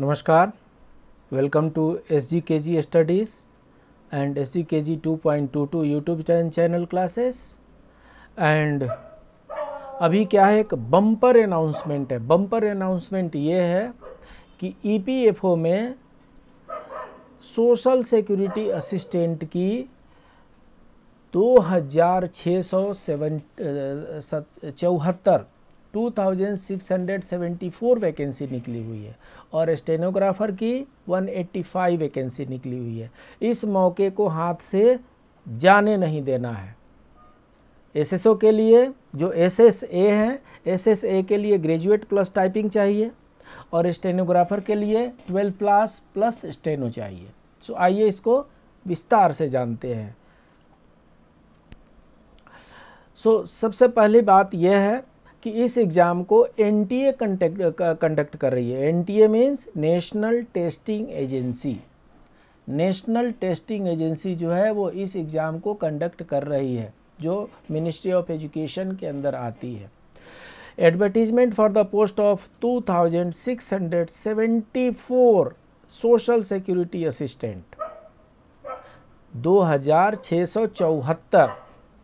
नमस्कार welcome to S G K G studies and S G K G two point two to YouTube channel classes and अभी क्या है एक bumper announcement है bumper announcement ये है कि ई पी एफ ओ में सोशल सिक्योरिटी असिस्टेंट की दो हज़ार छः सौ सेवन चौहत्तर 2674 वैकेंसी निकली हुई है और स्टेनोग्राफर की 185 वैकेंसी निकली हुई है इस मौके को हाथ से जाने नहीं देना है एसएसओ के लिए जो एसएसए हैं एसएसए के लिए ग्रेजुएट प्लस टाइपिंग चाहिए और स्टेनोग्राफर के लिए ट्वेल्थ प्लस प्लस स्टेनो चाहिए सो आइए इसको विस्तार से जानते हैं सो सबसे पहली बात यह है कि इस एग्ज़ाम को एन टी ए कंडक्ट कर रही है N T A means national testing agency national testing agency जो है वो इस एग्ज़ाम को कंडक्ट कर रही है जो मिनिस्ट्री ऑफ एजुकेशन के अंदर आती है advertisement for the post of 2674 social security assistant 2674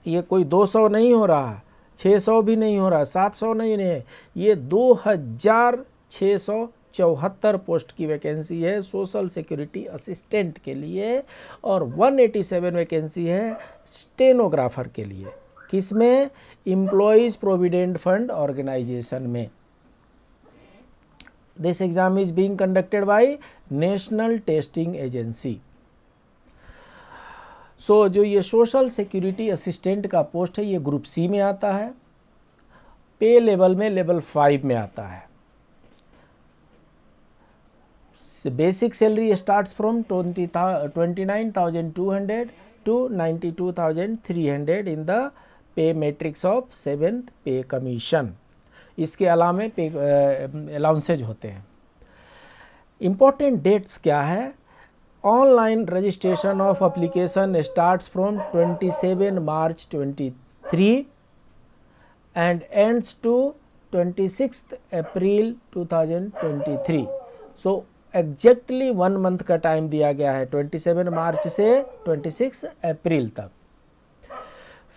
ये कोई 200 नहीं हो रहा छः सौ भी नहीं हो रहा सात सौ नहीं है ये दो हज़ार छः सौ चौहत्तर पोस्ट की वैकेंसी है सोशल सिक्योरिटी असिस्टेंट के लिए और 187 वैकेंसी है स्टेनोग्राफर के लिए किसमें में प्रोविडेंट फंड ऑर्गेनाइजेशन में this exam is being conducted by national testing agency so so, जो ये सोशल सिक्योरिटी असिस्टेंट का पोस्ट है ये ग्रुप सी में आता है पे लेवल में लेवल फाइव में आता है basic salary starts from twenty twenty nine thousand two hundred two ninety two thousand three hundred in the pay matrix of seventh pay commission इसके अलावा पे अलाउंसेज होते हैं इम्पोर्टेंट डेट्स क्या है online registration of application start from twenty seven March twenty three and ends to twenty six April two thousand twenty three so exactly one month का time दिया गया है ट्वेंटी सेवन मार्च से twenty six April तक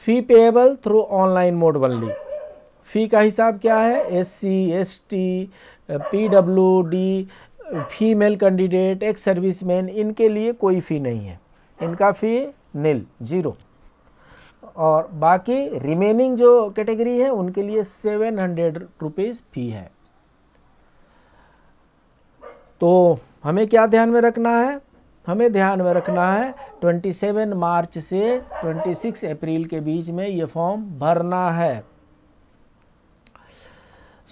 fee payable through online mode only fee का हिसाब क्या है S C S T P W D female candidate ex service man इनके लिए कोई फ़ी नहीं है इनका फ़ी नील जीरो और बाकी रिमेनिंग जो कैटेगरी है उनके लिए सेवन हंड्रेड रुपीज़ फ़ी है तो हमें क्या ध्यान में रखना है हमें ध्यान में रखना है 27 मार्च से 26 अप्रैल के बीच में ये फॉर्म भरना है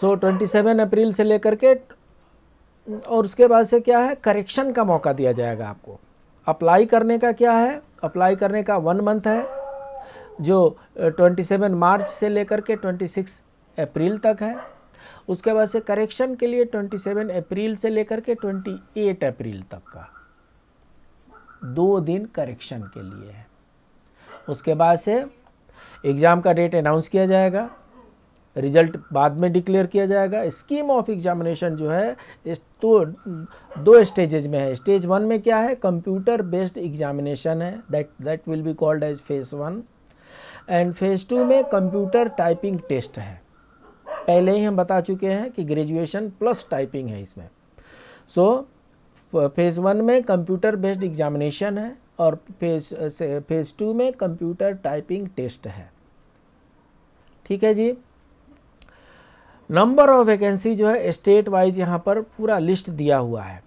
सो so, 27 अप्रैल से लेकर के और उसके बाद से क्या है करेक्शन का मौका दिया जाएगा आपको अप्लाई करने का क्या है अप्लाई करने का वन मंथ है जो 27 मार्च से लेकर के 26 अप्रैल तक है उसके बाद से करेक्शन के लिए 27 अप्रैल से लेकर के 28 अप्रैल तक का दो दिन करेक्शन के लिए है उसके बाद से एग्ज़ाम का डेट अनाउंस किया जाएगा रिजल्ट बाद में डिक्लेयर किया जाएगा स्कीम ऑफ एग्जामिनेशन जो है इस तो दो स्टेजेज में है स्टेज वन में क्या है कंप्यूटर बेस्ड एग्जामिनेशन है that that will be called as phase one and phase two में कंप्यूटर टाइपिंग टेस्ट है पहले ही हम बता चुके हैं कि ग्रेजुएशन प्लस टाइपिंग है इसमें सो फेज़ वन में कंप्यूटर बेस्ड एग्जामिनेशन है और फेज फेज़ टू में कंप्यूटर टाइपिंग टेस्ट है ठीक है जी नंबर ऑफ वैकेंसी जो है स्टेट वाइज यहाँ पर पूरा लिस्ट दिया हुआ है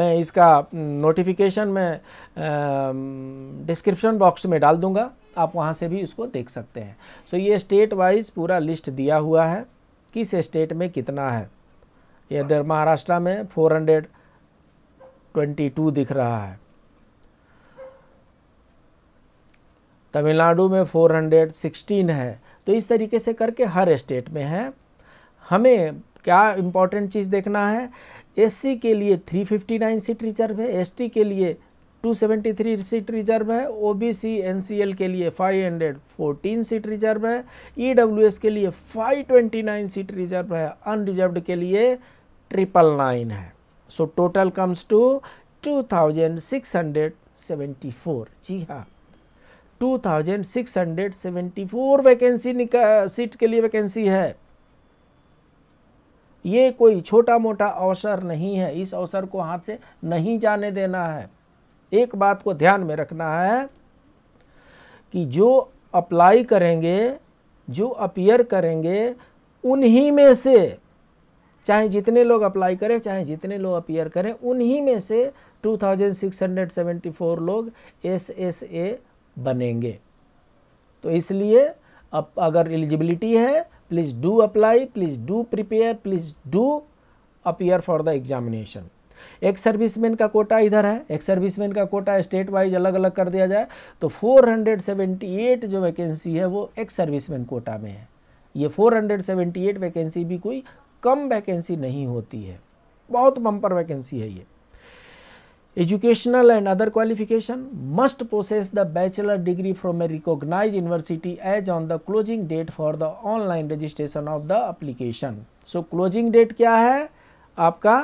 मैं इसका नोटिफिकेशन में डिस्क्रिप्शन बॉक्स में डाल दूंगा आप वहाँ से भी इसको देख सकते हैं सो so, ये स्टेट वाइज पूरा लिस्ट दिया हुआ है किस स्टेट में कितना है इधर महाराष्ट्र में 422 दिख रहा है तमिलनाडु में 416 है तो इस तरीके से करके हर स्टेट में है हमें क्या इम्पोर्टेंट चीज़ देखना है एससी के लिए 359 सीट रिजर्व है एसटी के लिए 273 सीट रिजर्व है ओबीसी एनसीएल के लिए 514 सीट रिजर्व है ईडब्ल्यूएस e के लिए 529 सीट रिजर्व है अनरिजर्व के लिए ट्रिपल नाइन है सो टोटल कम्स टू 2674 जी हाँ 2674 वैकेंसी निका सीट के लिए वैकेंसी है ये कोई छोटा मोटा अवसर नहीं है इस अवसर को हाथ से नहीं जाने देना है एक बात को ध्यान में रखना है कि जो अप्लाई करेंगे जो अपियर करेंगे उन्हीं में से चाहे जितने लोग अप्लाई करें चाहे जितने लोग अपियर करें उन्हीं में से 2674 लोग एस एस ए बनेंगे तो इसलिए अब अगर एलिजिबिलिटी है please do apply please do prepare please do appear for the examination एक सर्विसमैन का कोटा इधर है एक सर्विसमैन का कोटा स्टेट वाइज अलग अलग कर दिया जाए तो 478 जो वैकेंसी है वो एक सर्विसमैन कोटा में है ये 478 वैकेंसी भी कोई कम वैकेंसी नहीं होती है बहुत बम्पर वैकेंसी है ये educational and other qualification must possess the bachelor degree from a recognized university as on the closing date for the online registration of the application so closing date क्या है आपका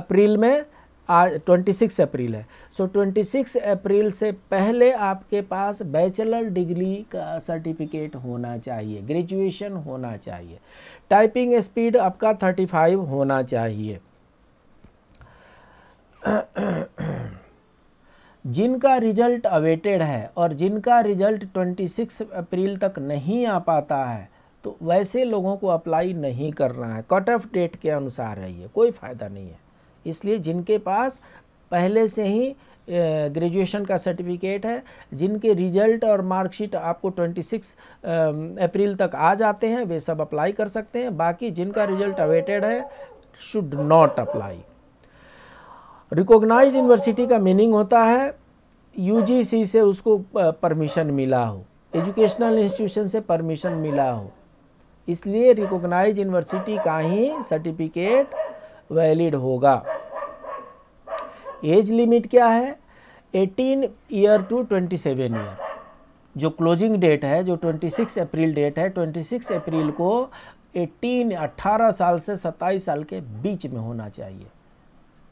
अप्रैल में ट्वेंटी सिक्स अप्रैल है so twenty six अप्रैल से पहले आपके पास bachelor degree का सर्टिफिकेट होना चाहिए ग्रेजुएशन होना चाहिए टाइपिंग स्पीड आपका थर्टी फाइव होना चाहिए जिनका रिजल्ट अवेटेड है और जिनका रिजल्ट 26 अप्रैल तक नहीं आ पाता है तो वैसे लोगों को अप्लाई नहीं करना है कट ऑफ डेट के अनुसार है ये कोई फ़ायदा नहीं है इसलिए जिनके पास पहले से ही ग्रेजुएशन का सर्टिफिकेट है जिनके रिजल्ट और मार्कशीट आपको 26 अप्रैल तक आ जाते हैं वे सब अप्लाई कर सकते हैं बाकी जिनका रिजल्ट अवेटेड है should not apply recognise university का मीनिंग होता है यूजीसी से उसको परमिशन मिला हो एजुकेशनल इंस्टीट्यूशन से परमिशन मिला हो इसलिए रिकॉग्नाइज यूनिवर्सिटी का ही सर्टिफिकेट वैलिड होगा एज लिमिट क्या है 18 ईयर टू 27 ईयर जो क्लोजिंग डेट है जो 26 अप्रैल डेट है 26 अप्रैल को 18 18 साल से 27 साल के बीच में होना चाहिए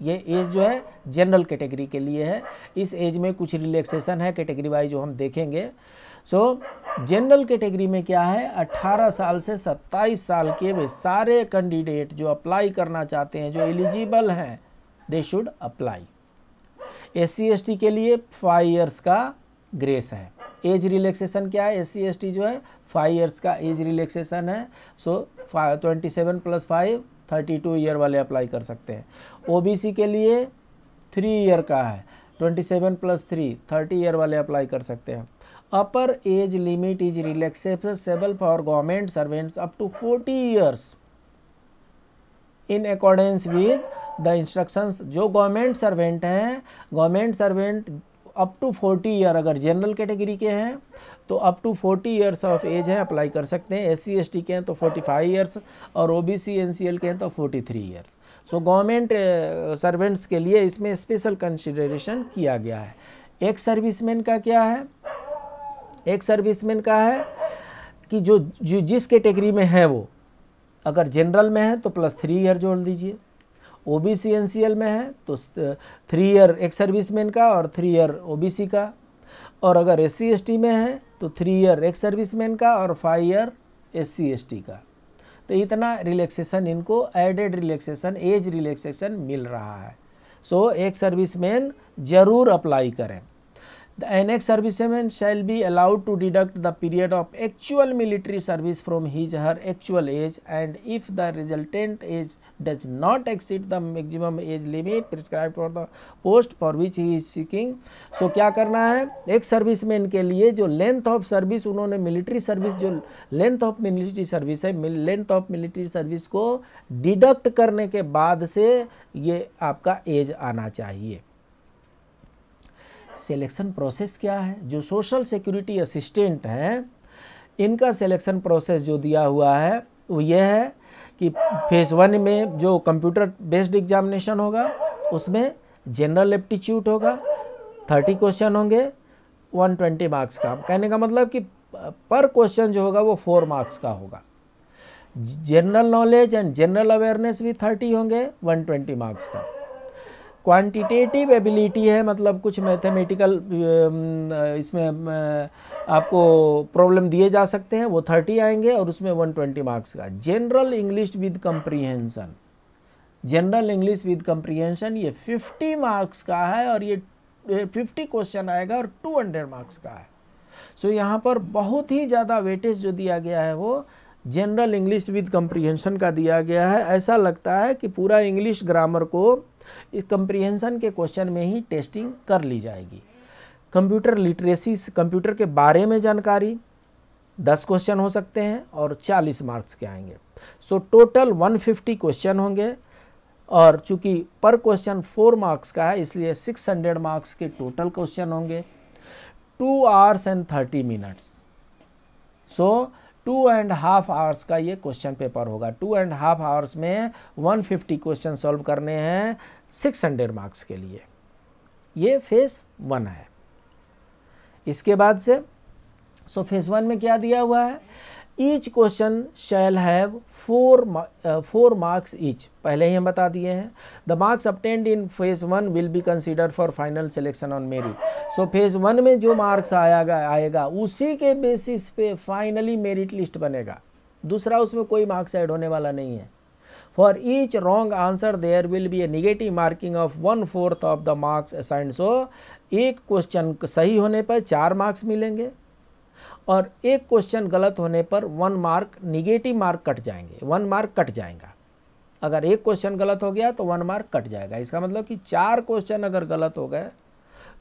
ये एज जो है जनरल कैटेगरी के लिए है इस एज में कुछ रिलैक्सेशन है कैटेगरी वाइज जो हम देखेंगे सो जनरल कैटेगरी में क्या है 18 साल से 27 साल के वे सारे कैंडिडेट जो अप्लाई करना चाहते हैं जो एलिजिबल हैं they should apply S C के लिए फाइव ईयर्स का ग्रेस है एज रिलैक्सेशन क्या है एस सी जो है फाइव ईयर्स का एज रिलैक्सेशन है so twenty seven plus five thirty two year वाले अप्लाई कर सकते हैं ओबीसी के लिए थ्री ईयर का है twenty seven plus three thirty year वाले अप्लाई कर सकते हैं upper age limit is relaxable for government servants up to forty years in accordance with the instructions जो गवर्नमेंट सर्वेंट हैं government servant up to 40 year अगर general category के, हैं तो up to 40 years of age हैं apply कर सकते हैं एस सी के हैं तो 45 ईयर्स और ओ बी के हैं तो 43 ईयर्स सो गवर्नमेंट सर्वेंट्स के लिए इसमें स्पेशल कंसिडरेशन किया गया है एक सर्विसमैन का क्या है एक सर्विसमैन का है कि जो, जो जिस कैटेगरी में है वो अगर जनरल में है तो प्लस थ्री ईयर जोड़ दीजिए O B C N C L में है तो थ्री ईयर एक सर्विसमैन का और three year O B C का और अगर एस सी एस टी में है तो थ्री ईयर एक सर्विसमैन का और five year S C S T का तो इतना रिलैक्सेशन इनको एडेड रिलैक्सेशन एज रिलैक्सेशन मिल रहा है सो so, एक सर्विसमैन ज़रूर अप्लाई करें The annex serviceman shall be allowed to deduct the period of actual military service from his her actual age and if the resultant age does not exceed the maximum age limit prescribed for the post for which he is seeking so kya karna hai ek serviceman ke liye jo length of service unhone military service jo length of military service hai length of military service ko deduct karne ke baad se ye aapka age aana chahiye selection process क्या है जो social security assistant हैं इनका selection process जो दिया हुआ है वो ये है कि फेज़ वन में जो कंप्यूटर बेस्ड एग्जामिनेशन होगा उसमें जनरल एप्टीट्यूड होगा थर्टी क्वेश्चन होंगे वन ट्वेंटी मार्क्स का कहने का मतलब कि पर क्वेश्चन जो होगा वो फोर मार्क्स का होगा general knowledge and general awareness भी थर्टी होंगे वन ट्वेंटी मार्क्स का क्वांटिटेटिव एबिलिटी है मतलब कुछ मैथमेटिकल इसमें आपको प्रॉब्लम दिए जा सकते हैं वो थर्टी आएंगे और उसमें वन ट्वेंटी मार्क्स का general English with comprehension general English with comprehension ये फिफ्टी मार्क्स का है और ये फिफ्टी क्वेश्चन आएगा और टू हंड्रेड मार्क्स का है सो so, यहाँ पर बहुत ही ज़्यादा वेटेज जो दिया गया है वो जनरल इंग्लिश विद कंप्रीहेंशन का दिया गया है ऐसा लगता है कि पूरा इंग्लिश ग्रामर को इस कंप्रीहेंसन के क्वेश्चन में ही टेस्टिंग कर ली जाएगी कंप्यूटर लिटरेसी कंप्यूटर के बारे में जानकारी दस क्वेश्चन हो सकते हैं और चालीस मार्क्स के आएंगे सो टोटल 150 क्वेश्चन होंगे और चूंकि पर क्वेश्चन फोर मार्क्स का है इसलिए सिक्स हंड्रेड मार्क्स के टोटल क्वेश्चन होंगे two hours and thirty minutes so two and half hours का ये क्वेश्चन पेपर होगा टू एंड हाफ आवर्स में 150 क्वेश्चन सॉल्व करने हैं सिक्स हंड्रेड मार्क्स के लिए ये फेज़ वन है इसके बाद से सो फेज़ वन में क्या दिया हुआ है each question shall have four four marks each पहले ही हम बता दिए हैं the marks obtained in phase one will be consider for final selection on merit so phase one में जो मार्क्स आएगा आएगा उसी के बेसिस पे फाइनली मेरिट लिस्ट बनेगा दूसरा उसमें कोई मार्क्स ऐड होने वाला नहीं है for each wrong answer there will be a negative marking of one fourth of the marks assigned. So एक क्वेश्चन सही होने पर चार मार्क्स मिलेंगे और एक क्वेश्चन गलत होने पर one mark negative mark cut जाएंगे वन मार्क कट जाएगा अगर एक क्वेश्चन गलत हो गया तो वन मार्क कट जाएगा इसका मतलब कि चार क्वेश्चन अगर गलत हो गए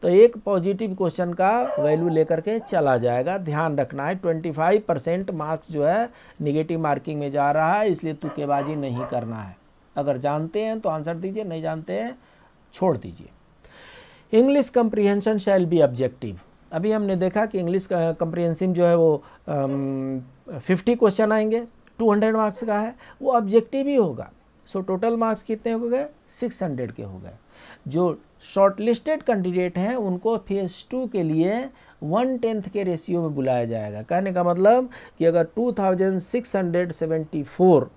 तो एक पॉजिटिव क्वेश्चन का वैल्यू लेकर के चला जाएगा ध्यान रखना है ट्वेंटी फाइव परसेंट मार्क्स जो है निगेटिव मार्किंग में जा रहा है इसलिए तुकेबाजी नहीं करना है अगर जानते हैं तो आंसर दीजिए नहीं जानते हैं छोड़ दीजिए English comprehension shall be objective अभी हमने देखा कि इंग्लिश कंप्रीहेंसिव जो है वो फिफ्टी क्वेश्चन आएंगे टू हंड्रेड मार्क्स का है वो ऑब्जेक्टिव ही होगा सो टोटल मार्क्स कितने हो गए सिक्स हंड्रेड के हो गए जो शॉर्टलिस्टेड कैंडिडेट हैं उनको फेज़ टू के लिए वन टेंथ के रेशियो में बुलाया जाएगा कहने का मतलब कि अगर two thousand six hundred seventy four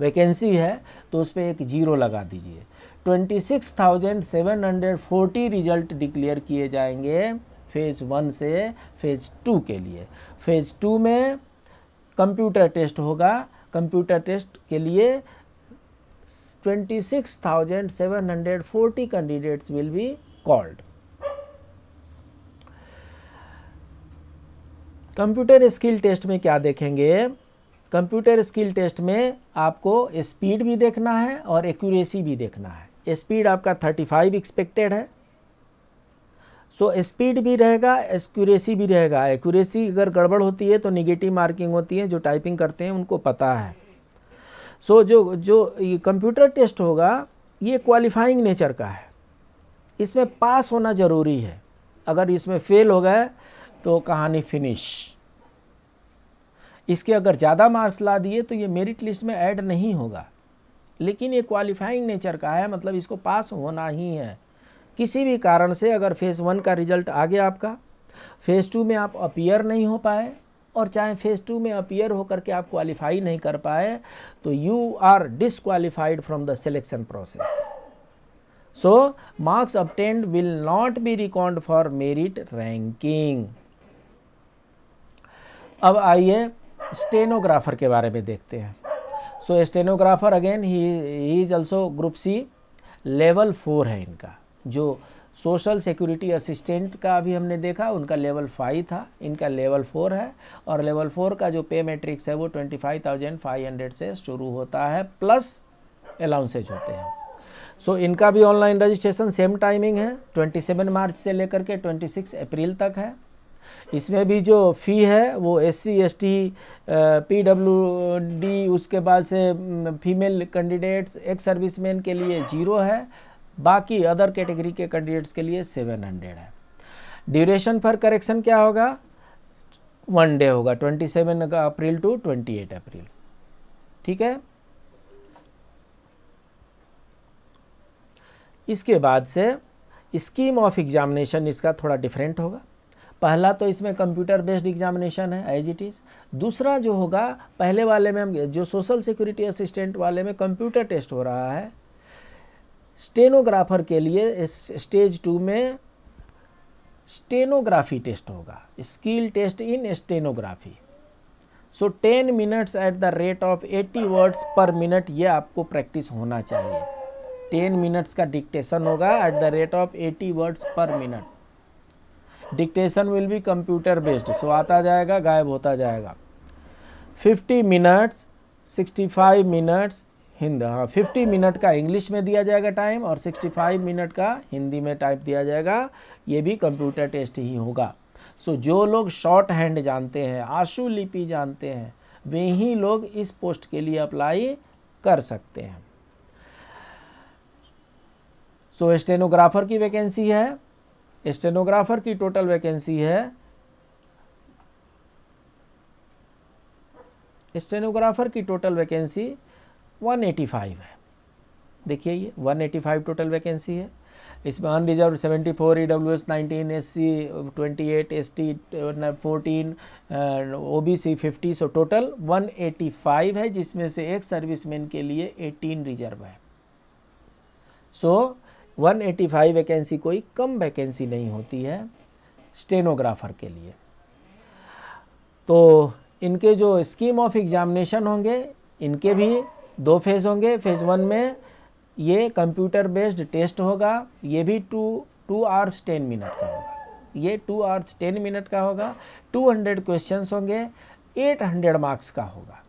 vacancy है तो उस पर एक जीरो लगा दीजिए twenty six thousand seven hundred forty result declare किए जाएंगे फेज़ वन से फेज़ टू के लिए फेज़ टू में कंप्यूटर टेस्ट होगा कंप्यूटर टेस्ट के लिए 26,740 candidates will be called. Computer skill test में क्या देखेंगे कंप्यूटर स्किल टेस्ट में आपको स्पीड भी देखना है और एक्यूरेसी भी देखना है स्पीड आपका 35 एक्सपेक्टेड है सो so, स्पीड भी रहेगा एक्यूरेसी भी रहेगा एक्यूरेसी अगर गड़बड़ होती है तो निगेटिव मार्किंग होती है जो टाइपिंग करते हैं उनको पता है सो so, जो जो ये कंप्यूटर टेस्ट होगा ये क्वालिफाइंग नेचर का है इसमें पास होना ज़रूरी है अगर इसमें फेल हो गए तो कहानी फिनिश इसके अगर ज़्यादा मार्क्स ला दिए तो ये मेरिट लिस्ट में ऐड नहीं होगा लेकिन ये क्वालिफाइंग नेचर का है मतलब इसको पास होना ही है किसी भी कारण से अगर फेज़ वन का रिजल्ट आ गया आपका फेज़ टू में आप अपियर नहीं हो पाए और चाहे फ़ेज़ टू में अपियर होकर के आप क्वालिफाई नहीं कर पाए तो you are disqualified from the selection process so marks obtained will not be record for merit ranking अब आइए स्टेनोग्राफर के बारे में देखते हैं सो स्टेनोग्राफर अगेन ही is also group C level four है इनका जो सोशल सिक्योरिटी असिस्टेंट का अभी हमने देखा उनका लेवल फाइव था इनका लेवल फोर है और लेवल फोर का जो पे मैट्रिक्स है वो twenty five thousand five hundred से शुरू होता है प्लस अलाउंसेज होते हैं सो so, इनका भी ऑनलाइन रजिस्ट्रेशन सेम टाइमिंग है ट्वेंटी सेवन मार्च से लेकर के ट्वेंटी सिक्स अप्रैल तक है इसमें भी जो फ़ी है वो S C S T P W D उसके बाद से फीमेल कैंडिडेट्स एक्स सर्विसमैन के लिए ज़ीरो है बाकी अदर कैटेगरी के कैंडिडेट्स के लिए सेवन हंड्रेड है ड्यूरेशन फॉर करेक्शन क्या होगा वन डे होगा twenty seven April to twenty eight April ठीक है इसके बाद से स्कीम ऑफ एग्जामिनेशन इसका थोड़ा डिफरेंट होगा पहला तो इसमें कंप्यूटर बेस्ड एग्जामिनेशन है एज इट इज़ दूसरा जो होगा पहले वाले में हम जो सोशल सिक्योरिटी असिस्टेंट वाले में कंप्यूटर टेस्ट हो रहा है स्टेनोग्राफर के लिए स्टेज टू में स्टेनोग्राफी टेस्ट होगा skill test in stenography so ten minutes at the rate of eighty words per minute ये आपको प्रैक्टिस होना चाहिए टेन मिनट्स का डिक्टेशन होगा at the rate of eighty words per minute dictation will be computer based so आता जाएगा गायब होता जाएगा fifty minutes sixty five minutes हिंद हाँ फिफ्टी मिनट का इंग्लिश में दिया जाएगा टाइम और सिक्सटी फाइव मिनट का हिंदी में टाइप दिया जाएगा ये भी कंप्यूटर टेस्ट ही होगा सो जो लोग शॉर्ट हैंड जानते हैं आशु लिपि जानते हैं वे ही लोग इस पोस्ट के लिए अप्लाई कर सकते हैं सो so, स्टेनोग्राफर की वैकेंसी है स्टेनोग्राफर की टोटल वैकेंसी है स्टेनोग्राफर की टोटल वैकेंसी 185 है देखिए ये 185 टोटल वैकेंसी है इसमें unreserve 74 for E W S nineteen S C twenty eight S T fourteen O B C fifty so total 185 है जिसमें से एक सर्विसमैन के लिए 18 रिजर्व है सो so, 185 वैकेंसी कोई कम वैकेंसी नहीं होती है स्टेनोग्राफर के लिए तो इनके जो स्कीम ऑफ एग्जामिनेशन होंगे इनके भी दो फेज़ होंगे फेज़ वन में ये कंप्यूटर बेस्ड टेस्ट होगा ये भी two two hours ten minute का होगा ये टू आवर्स टेन मिनट का होगा टू हंड्रेड क्वेश्चन होंगे एट हंड्रेड मार्क्स का होगा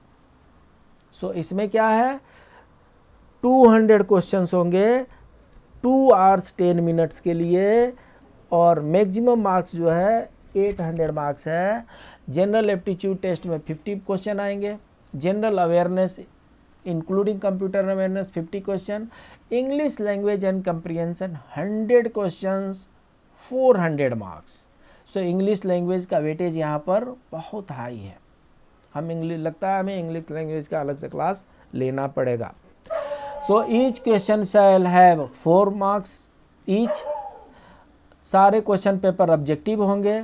सो so, इसमें क्या है टू हंड्रेड क्वेश्चन होंगे टू आवर्स टेन मिनट्स के लिए और मैक्सिमम मार्क्स जो है एट हंड्रेड मार्क्स है जनरल एप्टीट्यूड टेस्ट में फिफ्टी क्वेश्चन आएंगे general awareness including computer awareness 50 question english language and comprehension 100 questions 400 marks so English language का वेटेज यहाँ पर बहुत हाई है हम इंग्लिश लगता है हमें इंग्लिश लैंग्वेज का अलग से क्लास लेना पड़ेगा so each question shall have four marks each सारे क्वेश्चन पेपर ऑब्जेक्टिव होंगे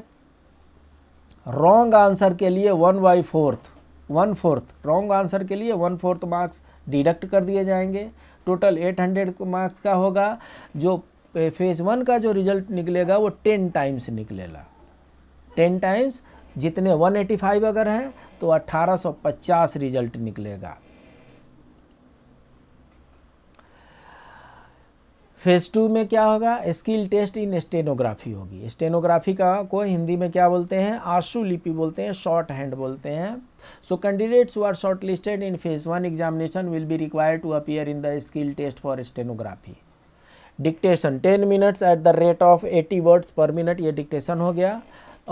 रॉन्ग आंसर के लिए one by fourth one fourth wrong answer के लिए वन फोर्थ मार्क्स डिडक्ट कर दिए जाएंगे टोटल एट हंड्रेड मार्क्स का होगा जो फेज़ वन का जो रिजल्ट निकलेगा वो टेन टाइम्स निकलेगा टेन टाइम्स जितने 185 अगर हैं तो 1850 रिजल्ट निकलेगा फेज़ टू में क्या होगा स्किल टेस्ट इन स्टेनोग्राफी होगी स्टेनोग्राफी का को हिंदी में क्या बोलते हैं आशु लिपि बोलते हैं शॉर्ट हैंड बोलते हैं so candidates who are shortlisted in phase one examination will be required to appear in the skill test for stenography dictation ten minutes at the rate of eighty words per minute ये dictation हो गया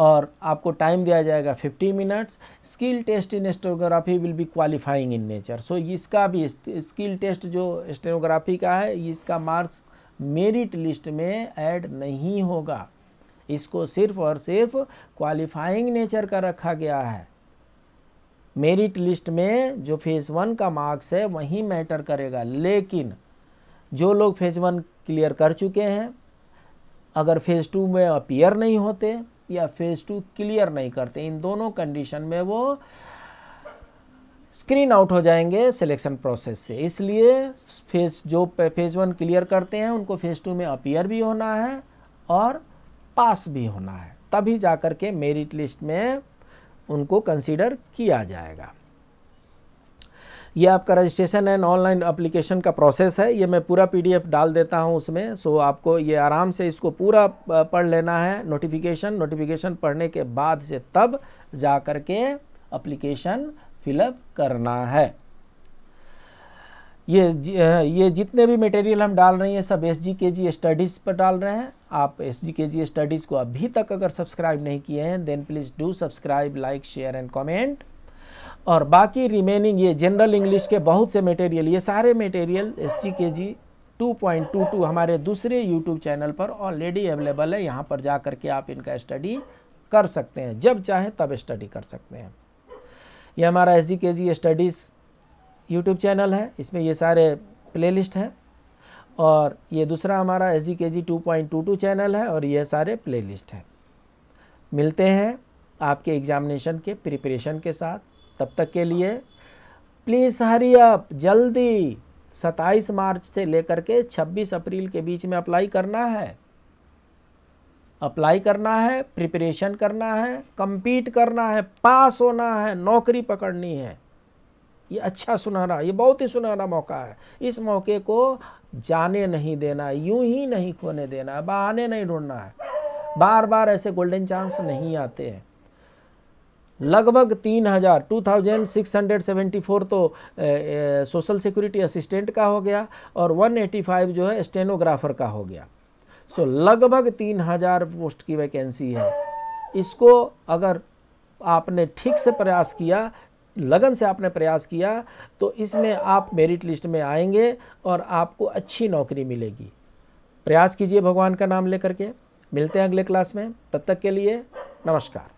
और आपको time दिया जाएगा 50 minutes skill test in stenography will be qualifying in nature so इसका भी skill test जो स्टेनोग्राफी का है इसका मार्क्स मेरिट लिस्ट में ऐड नहीं होगा इसको सिर्फ और सिर्फ क्वालिफाइंग नेचर का रखा गया है मेरिट लिस्ट में जो फेज़ वन का मार्क्स है वही मैटर करेगा लेकिन जो लोग फेज़ वन क्लियर कर चुके हैं अगर फेज़ टू में अपीयर नहीं होते या फेज़ टू क्लियर नहीं करते इन दोनों कंडीशन में वो स्क्रीन आउट हो जाएंगे सिलेक्शन प्रोसेस से इसलिए फेज जो फेज वन क्लियर करते हैं उनको फेज टू में अपीयर भी होना है और पास भी होना है तभी जा कर के मेरिट लिस्ट में उनको कंसीडर किया जाएगा ये आपका रजिस्ट्रेशन एंड ऑनलाइन अप्लीकेशन का प्रोसेस है ये मैं पूरा पीडीएफ डाल देता हूँ उसमें सो आपको ये आराम से इसको पूरा पढ़ लेना है नोटिफिकेशन नोटिफिकेशन पढ़ने के बाद से तब जा कर के अप्लीकेशन फिलअप करना है ये ये जितने भी मटेरियल हम डाल रहे हैं सब S G K G studies पर डाल रहे हैं आप S G K G studies को अभी तक अगर सब्सक्राइब नहीं किए हैं then please do subscribe like share and comment और बाकी रिमेनिंग ये जनरल इंग्लिश के बहुत से मटेरियल ये सारे material S G K G two point two two हमारे दूसरे यूट्यूब चैनल पर ऑलरेडी अवेलेबल है यहाँ पर जा के आप इनका स्टडी कर सकते हैं जब चाहें तब स्टडी कर सकते हैं ये हमारा एस डी के जी स्टडीज़ यूट्यूब चैनल है इसमें ये सारे प्लेलिस्ट हैं और ये दूसरा हमारा S G K G two point two two channel है और ये सारे प्लेलिस्ट हैं मिलते हैं आपके एग्जामिनेशन के प्रिपरेशन के साथ तब तक के लिए प्लीज़ हरी अप जल्दी 27 मार्च से लेकर के 26 अप्रैल के बीच में अप्लाई करना है अप्लाई करना है प्रिपरेशन करना है कम्पीट करना है पास होना है नौकरी पकड़नी है ये अच्छा सुनहरा ये बहुत ही सुनहरा मौका है इस मौके को जाने नहीं देना यूं ही नहीं खोने देना बहाने नहीं ढूंढना है बार बार ऐसे गोल्डन चांस नहीं आते हैं लगभग तीन हज़ार two thousand six hundred seventy four तो सोशल सिक्योरिटी असिस्टेंट का हो गया और वन एटी फाइव जो है स्टेनोग्राफर का हो गया सो लगभग तीन हज़ार पोस्ट की वैकेंसी है इसको अगर आपने ठीक से प्रयास किया लगन से आपने प्रयास किया तो इसमें आप मेरिट लिस्ट में आएंगे और आपको अच्छी नौकरी मिलेगी प्रयास कीजिए भगवान का नाम लेकर के मिलते हैं अगले क्लास में तब तक के लिए नमस्कार